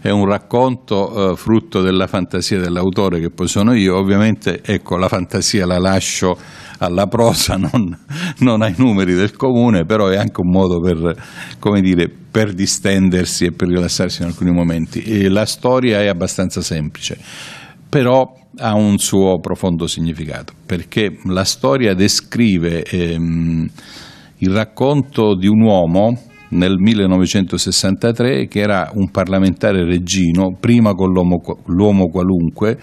è un racconto eh, frutto della fantasia dell'autore che poi sono io, ovviamente ecco la fantasia la lascio alla prosa, non, non ai numeri del comune, però è anche un modo per, come dire, per distendersi e per rilassarsi in alcuni momenti. E la storia è abbastanza semplice, però ha un suo profondo significato, perché la storia descrive ehm, il racconto di un uomo nel 1963 che era un parlamentare reggino, prima con l'uomo, qualunque,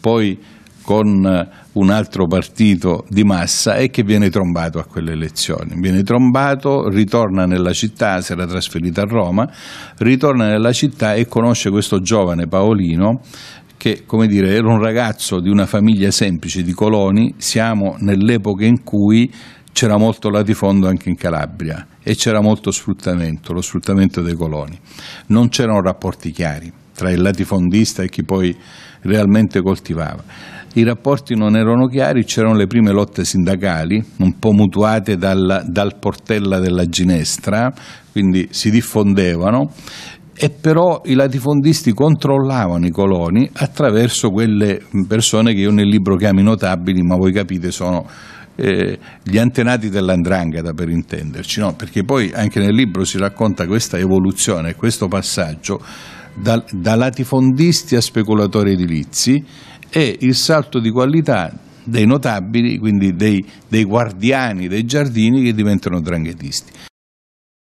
poi con eh, un altro partito di massa e che viene trombato a quelle elezioni. Viene trombato, ritorna nella città, si era trasferita a Roma, ritorna nella città e conosce questo giovane Paolino che come dire, era un ragazzo di una famiglia semplice di coloni, siamo nell'epoca in cui c'era molto latifondo anche in Calabria e c'era molto sfruttamento, lo sfruttamento dei coloni. Non c'erano rapporti chiari tra il latifondista e chi poi realmente coltivava. I rapporti non erano chiari, c'erano le prime lotte sindacali, un po' mutuate dal, dal portella della ginestra, quindi si diffondevano e però i latifondisti controllavano i coloni attraverso quelle persone che io nel libro chiamo i notabili, ma voi capite sono eh, gli antenati dell'andrangheta per intenderci, no? perché poi anche nel libro si racconta questa evoluzione, questo passaggio da, da latifondisti a speculatori edilizi e il salto di qualità dei notabili, quindi dei, dei guardiani dei giardini che diventano dranghetisti.